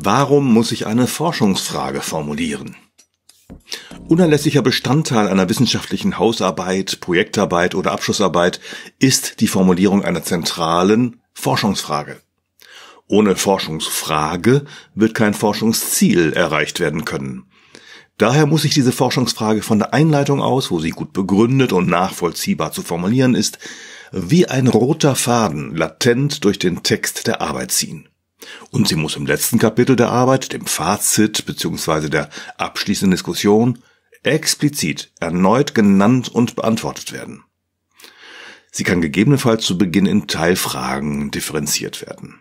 Warum muss ich eine Forschungsfrage formulieren? Unerlässlicher Bestandteil einer wissenschaftlichen Hausarbeit, Projektarbeit oder Abschlussarbeit ist die Formulierung einer zentralen Forschungsfrage. Ohne Forschungsfrage wird kein Forschungsziel erreicht werden können. Daher muss ich diese Forschungsfrage von der Einleitung aus, wo sie gut begründet und nachvollziehbar zu formulieren ist, wie ein roter Faden latent durch den Text der Arbeit ziehen. Und sie muss im letzten Kapitel der Arbeit, dem Fazit bzw. der abschließenden Diskussion, explizit erneut genannt und beantwortet werden. Sie kann gegebenenfalls zu Beginn in Teilfragen differenziert werden.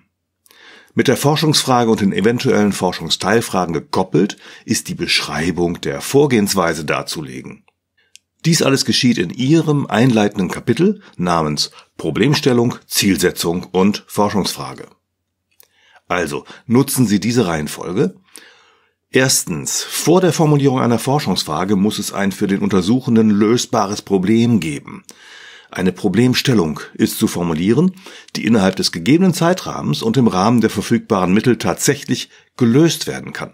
Mit der Forschungsfrage und den eventuellen Forschungsteilfragen gekoppelt ist die Beschreibung der Vorgehensweise darzulegen. Dies alles geschieht in Ihrem einleitenden Kapitel namens Problemstellung, Zielsetzung und Forschungsfrage. Also nutzen Sie diese Reihenfolge. Erstens, vor der Formulierung einer Forschungsfrage muss es ein für den Untersuchenden lösbares Problem geben. Eine Problemstellung ist zu formulieren, die innerhalb des gegebenen Zeitrahmens und im Rahmen der verfügbaren Mittel tatsächlich gelöst werden kann.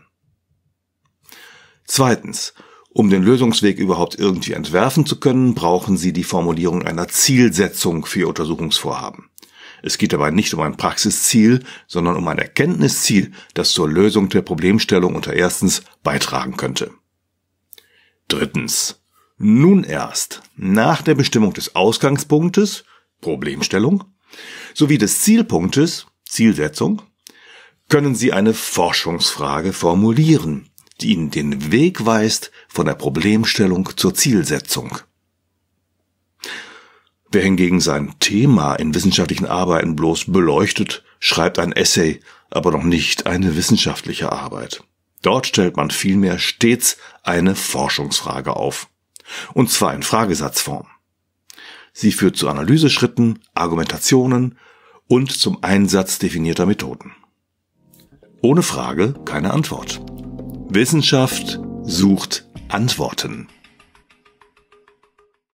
Zweitens, um den Lösungsweg überhaupt irgendwie entwerfen zu können, brauchen Sie die Formulierung einer Zielsetzung für Ihr Untersuchungsvorhaben. Es geht dabei nicht um ein Praxisziel, sondern um ein Erkenntnisziel, das zur Lösung der Problemstellung unter erstens beitragen könnte. Drittens. Nun erst, nach der Bestimmung des Ausgangspunktes, Problemstellung, sowie des Zielpunktes, Zielsetzung, können Sie eine Forschungsfrage formulieren, die Ihnen den Weg weist von der Problemstellung zur Zielsetzung. Wer hingegen sein Thema in wissenschaftlichen Arbeiten bloß beleuchtet, schreibt ein Essay, aber noch nicht eine wissenschaftliche Arbeit. Dort stellt man vielmehr stets eine Forschungsfrage auf. Und zwar in Fragesatzform. Sie führt zu Analyseschritten, Argumentationen und zum Einsatz definierter Methoden. Ohne Frage keine Antwort. Wissenschaft sucht Antworten.